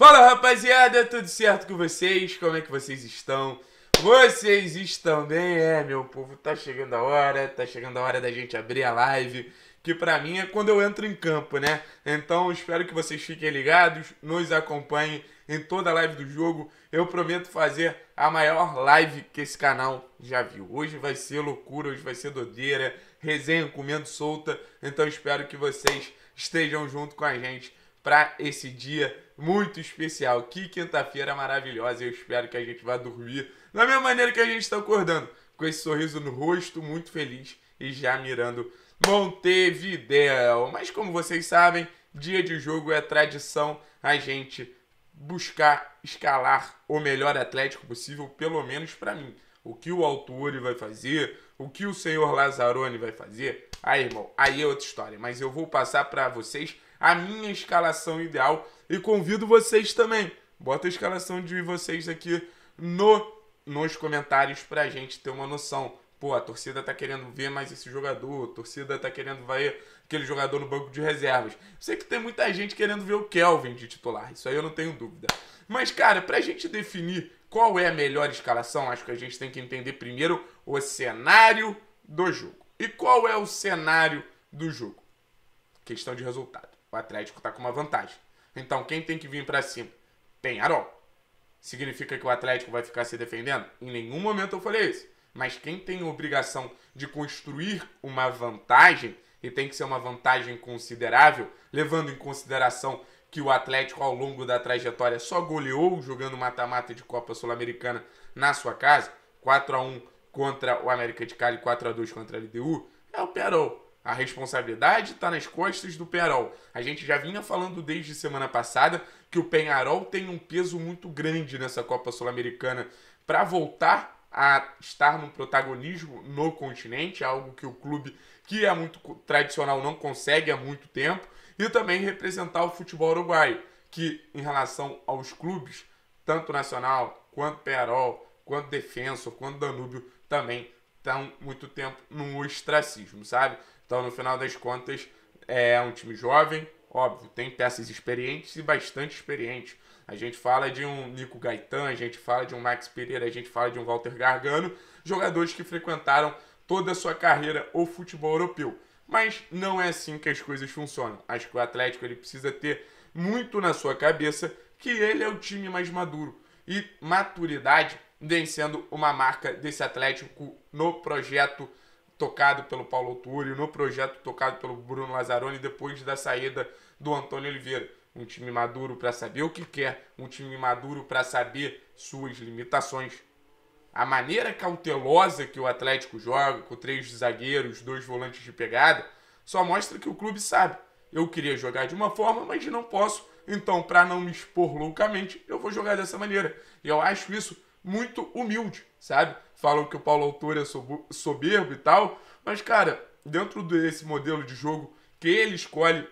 Fala rapaziada, tudo certo com vocês? Como é que vocês estão? Vocês estão bem? É, meu povo, tá chegando a hora, tá chegando a hora da gente abrir a live, que pra mim é quando eu entro em campo, né? Então espero que vocês fiquem ligados, nos acompanhem em toda a live do jogo. Eu prometo fazer a maior live que esse canal já viu. Hoje vai ser loucura, hoje vai ser doideira, resenha comendo solta. Então espero que vocês estejam junto com a gente para esse dia muito especial. Que quinta-feira maravilhosa! Eu espero que a gente vá dormir da mesma maneira que a gente está acordando, com esse sorriso no rosto, muito feliz e já mirando Montevideo. Mas como vocês sabem, dia de jogo é tradição a gente buscar escalar o melhor Atlético possível, pelo menos para mim. O que o autor vai fazer, o que o senhor Lazzaroni vai fazer? Aí, ah, irmão, aí é outra história. Mas eu vou passar para vocês a minha escalação ideal e convido vocês também. Bota a escalação de vocês aqui no, nos comentários para a gente ter uma noção pô, a torcida tá querendo ver mais esse jogador, a torcida tá querendo ver aquele jogador no banco de reservas. Sei que tem muita gente querendo ver o Kelvin de titular, isso aí eu não tenho dúvida. Mas, cara, pra gente definir qual é a melhor escalação, acho que a gente tem que entender primeiro o cenário do jogo. E qual é o cenário do jogo? Questão de resultado. O Atlético tá com uma vantagem. Então, quem tem que vir para cima? Tem Arol. Significa que o Atlético vai ficar se defendendo? Em nenhum momento eu falei isso mas quem tem obrigação de construir uma vantagem, e tem que ser uma vantagem considerável, levando em consideração que o Atlético, ao longo da trajetória, só goleou jogando mata-mata de Copa Sul-Americana na sua casa, 4 a 1 contra o América de Cali, 4 a 2 contra a LDU, é o Perol. A responsabilidade está nas costas do Perol. A gente já vinha falando desde semana passada que o Penharol tem um peso muito grande nessa Copa Sul-Americana para voltar a estar no protagonismo no continente, algo que o clube, que é muito tradicional, não consegue há muito tempo, e também representar o futebol uruguaio, que em relação aos clubes, tanto Nacional, quanto perol quanto Defensor, quanto Danúbio, também estão muito tempo num ostracismo, sabe? Então, no final das contas, é um time jovem, óbvio, tem peças experientes e bastante experientes a gente fala de um Nico Gaetan, a gente fala de um Max Pereira, a gente fala de um Walter Gargano, jogadores que frequentaram toda a sua carreira o futebol europeu. Mas não é assim que as coisas funcionam. Acho que o Atlético ele precisa ter muito na sua cabeça que ele é o time mais maduro. E maturidade vem sendo uma marca desse Atlético no projeto tocado pelo Paulo Tuori, no projeto tocado pelo Bruno Lazzaroni depois da saída do Antônio Oliveira um time maduro para saber o que quer, um time maduro para saber suas limitações. A maneira cautelosa que o Atlético joga, com três zagueiros, dois volantes de pegada, só mostra que o clube sabe. Eu queria jogar de uma forma, mas não posso. Então, para não me expor loucamente, eu vou jogar dessa maneira. E eu acho isso muito humilde, sabe? Falam que o Paulo Autor é soberbo e tal, mas, cara, dentro desse modelo de jogo que ele escolhe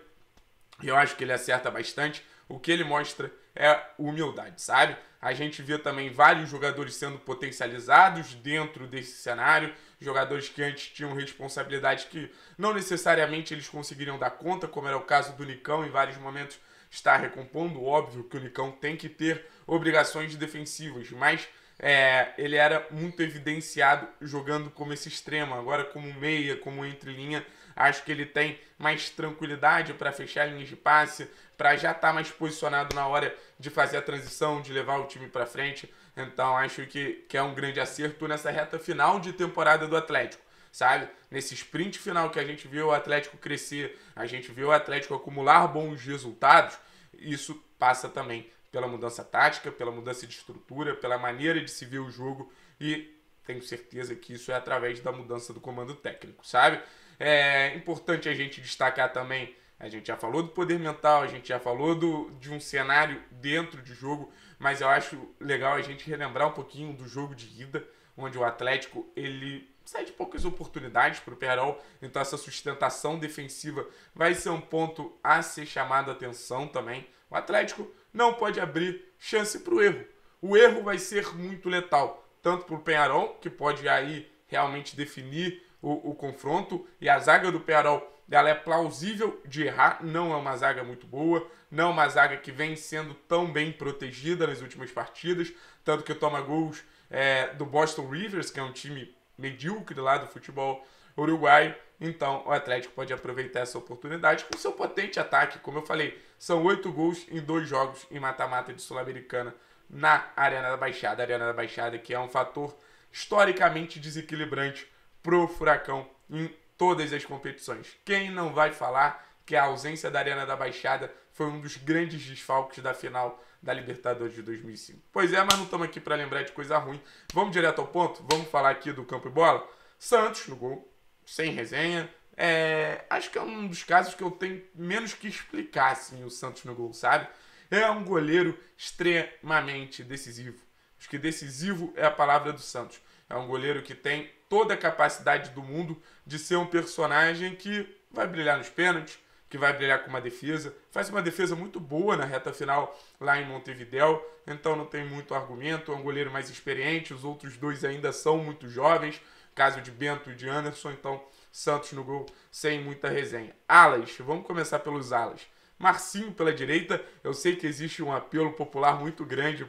eu acho que ele acerta bastante. O que ele mostra é humildade, sabe? A gente vê também vários jogadores sendo potencializados dentro desse cenário, jogadores que antes tinham responsabilidade que não necessariamente eles conseguiriam dar conta, como era o caso do Nicão em vários momentos está recompondo. Óbvio que o Nicão tem que ter obrigações defensivas, mas é, ele era muito evidenciado jogando como esse extremo, agora como meia, como entrelinha, Acho que ele tem mais tranquilidade para fechar linhas de passe, para já estar tá mais posicionado na hora de fazer a transição, de levar o time para frente. Então acho que, que é um grande acerto nessa reta final de temporada do Atlético sabe? Nesse sprint final que a gente viu o Atlético crescer, a gente viu o Atlético acumular bons resultados, isso passa também pela mudança tática, pela mudança de estrutura, pela maneira de se ver o jogo e tenho certeza que isso é através da mudança do comando técnico, sabe? É importante a gente destacar também, a gente já falou do poder mental, a gente já falou do, de um cenário dentro de jogo, mas eu acho legal a gente relembrar um pouquinho do jogo de ida, onde o Atlético ele sai de poucas oportunidades para o Perol, então essa sustentação defensiva vai ser um ponto a ser chamado a atenção também. O Atlético não pode abrir chance para o erro. O erro vai ser muito letal, tanto para o Penharol, que pode aí realmente definir o, o confronto. E a zaga do Penarol ela é plausível de errar, não é uma zaga muito boa, não é uma zaga que vem sendo tão bem protegida nas últimas partidas, tanto que toma gols é, do Boston Rivers, que é um time medíocre lá do futebol uruguaio. Então, o Atlético pode aproveitar essa oportunidade com seu potente ataque. Como eu falei, são oito gols em dois jogos em mata-mata de Sul-Americana na Arena da Baixada. A Arena da Baixada, que é um fator historicamente desequilibrante pro Furacão em todas as competições. Quem não vai falar que a ausência da Arena da Baixada foi um dos grandes desfalques da final da Libertadores de 2005. Pois é, mas não estamos aqui para lembrar de coisa ruim. Vamos direto ao ponto? Vamos falar aqui do campo e bola? Santos no gol, sem resenha. É, acho que é um dos casos que eu tenho menos que explicar assim, o Santos no gol, sabe? É um goleiro extremamente decisivo. Acho que decisivo é a palavra do Santos. É um goleiro que tem toda a capacidade do mundo de ser um personagem que vai brilhar nos pênaltis, que vai brilhar com uma defesa. Faz uma defesa muito boa na reta final lá em Montevidéu, então não tem muito argumento. É um goleiro mais experiente, os outros dois ainda são muito jovens. Caso de Bento e de Anderson, então Santos no gol sem muita resenha. Alas, vamos começar pelos alas. Marcinho pela direita, eu sei que existe um apelo popular muito grande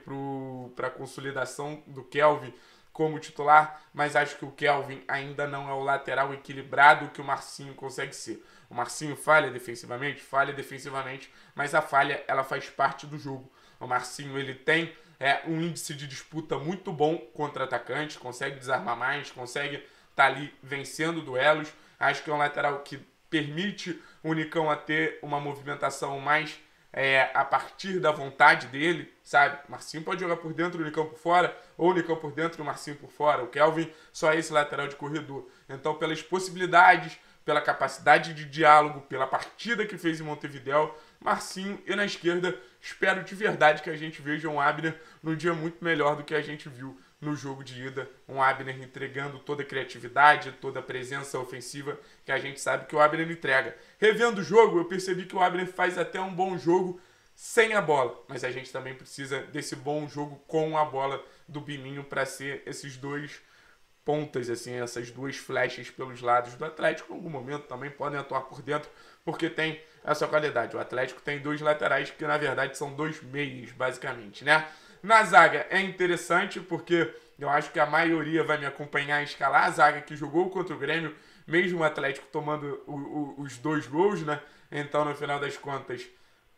para a consolidação do Kelvin como titular, mas acho que o Kelvin ainda não é o lateral equilibrado que o Marcinho consegue ser. O Marcinho falha defensivamente, falha defensivamente, mas a falha ela faz parte do jogo. O Marcinho ele tem é, um índice de disputa muito bom contra atacante, consegue desarmar mais, consegue estar tá ali vencendo duelos. Acho que é um lateral que permite o Nicão a ter uma movimentação mais é, a partir da vontade dele, sabe? Marcinho pode jogar por dentro, o Nicão por fora, ou o Nicão por dentro e o Marcinho por fora. O Kelvin só é esse lateral de corredor. Então, pelas possibilidades, pela capacidade de diálogo, pela partida que fez em Montevidéu, Marcinho e na esquerda, espero de verdade que a gente veja um Abner num dia muito melhor do que a gente viu no jogo de ida, um Abner entregando toda a criatividade, toda a presença ofensiva que a gente sabe que o Abner entrega. Revendo o jogo, eu percebi que o Abner faz até um bom jogo sem a bola, mas a gente também precisa desse bom jogo com a bola do Biminho para ser esses dois pontas, assim, essas duas flechas pelos lados do Atlético. Em algum momento também podem atuar por dentro, porque tem essa qualidade. O Atlético tem dois laterais que, na verdade, são dois meios, basicamente, né? Na zaga é interessante porque eu acho que a maioria vai me acompanhar a escalar a zaga que jogou contra o Grêmio, mesmo o Atlético tomando o, o, os dois gols, né? Então, no final das contas,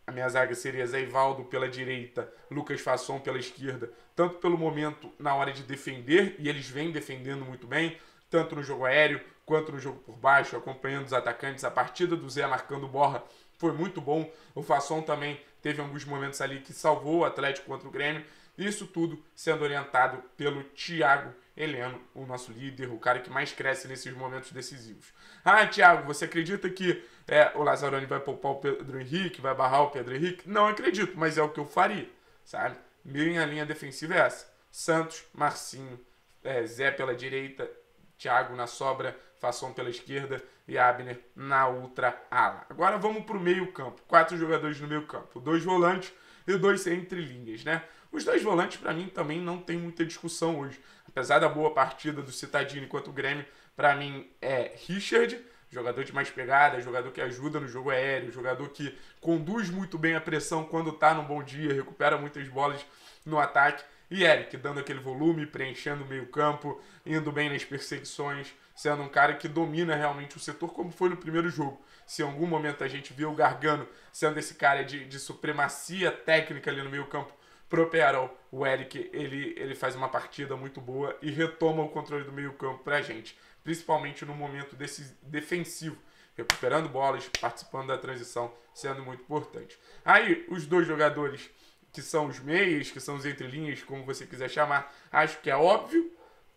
a minha zaga seria Zé Ivaldo pela direita, Lucas Fasson pela esquerda, tanto pelo momento na hora de defender, e eles vêm defendendo muito bem, tanto no jogo aéreo quanto no jogo por baixo, acompanhando os atacantes, a partida do Zé marcando borra foi muito bom. O Fasson também teve alguns momentos ali que salvou o Atlético contra o Grêmio. Isso tudo sendo orientado pelo Thiago Heleno, o nosso líder, o cara que mais cresce nesses momentos decisivos. Ah, Thiago, você acredita que é, o Lazzaroni vai poupar o Pedro Henrique, vai barrar o Pedro Henrique? Não acredito, mas é o que eu faria, sabe? Minha linha defensiva é essa. Santos, Marcinho, é, Zé pela direita, Thiago na sobra, Façam pela esquerda e Abner na outra ala. Agora vamos para o meio-campo. Quatro jogadores no meio-campo, dois volantes e dois entre linhas, né? Os dois volantes, para mim, também não tem muita discussão hoje. Apesar da boa partida do Citadino enquanto o Grêmio, para mim, é Richard, jogador de mais pegada, jogador que ajuda no jogo aéreo, jogador que conduz muito bem a pressão quando está num bom dia, recupera muitas bolas no ataque. E Eric, dando aquele volume, preenchendo o meio campo, indo bem nas perseguições, sendo um cara que domina realmente o setor, como foi no primeiro jogo. Se em algum momento a gente viu o Gargano sendo esse cara de, de supremacia técnica ali no meio campo pro Pearol, o Eric ele, ele faz uma partida muito boa e retoma o controle do meio campo pra gente, principalmente no momento desse defensivo recuperando bolas, participando da transição, sendo muito importante. Aí, os dois jogadores que são os meias, que são os entrelinhas, como você quiser chamar, acho que é óbvio.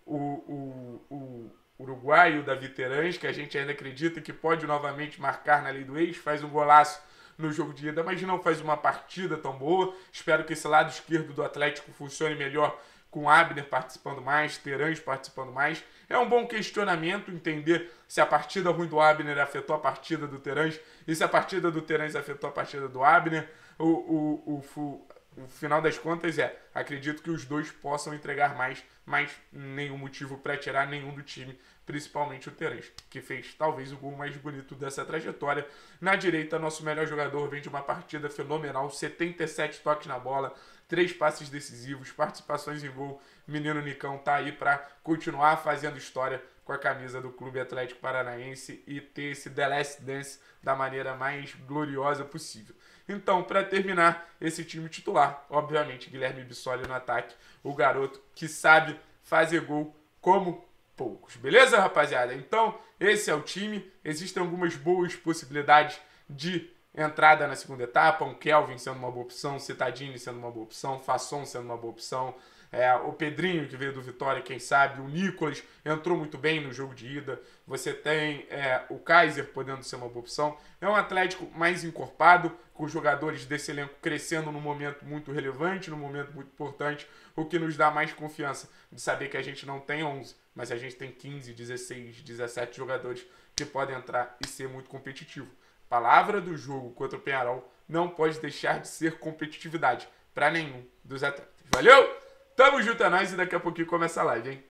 o, o, uruguaio da Viterãs, que a gente ainda acredita que pode novamente marcar na lei do ex, faz um golaço no jogo de ida, mas não faz uma partida tão boa. Espero que esse lado esquerdo do Atlético funcione melhor com Abner participando mais, Terãs participando mais. É um bom questionamento entender se a partida ruim do Abner afetou a partida do Terãs e se a partida do Terãs afetou a partida do Abner. O, o, o, o final das contas é, acredito que os dois possam entregar mais, mas nenhum motivo para tirar nenhum do time, principalmente o Terence, que fez talvez o gol mais bonito dessa trajetória. Na direita, nosso melhor jogador vem de uma partida fenomenal, 77 toques na bola, três passes decisivos, participações em gol. Menino Nicão tá aí para continuar fazendo história com a camisa do Clube Atlético Paranaense e ter esse The Last Dance da maneira mais gloriosa possível. Então, para terminar, esse time titular, obviamente, Guilherme Bissoli no ataque, o garoto que sabe fazer gol como poucos. Beleza, rapaziada? Então, esse é o time. Existem algumas boas possibilidades de entrada na segunda etapa, um Kelvin sendo uma boa opção, Citadini sendo uma boa opção, Fasson sendo uma boa opção, é, o Pedrinho, que veio do Vitória, quem sabe, o Nicolas entrou muito bem no jogo de ida, você tem é, o Kaiser podendo ser uma boa opção. É um Atlético mais encorpado, com jogadores desse elenco crescendo num momento muito relevante, num momento muito importante, o que nos dá mais confiança de saber que a gente não tem 11, mas a gente tem 15, 16, 17 jogadores que podem entrar e ser muito competitivo. Palavra do jogo contra o Penharol não pode deixar de ser competitividade para nenhum dos atletas. Valeu? Tamo junto, é nóis e daqui a pouquinho começa a live, hein?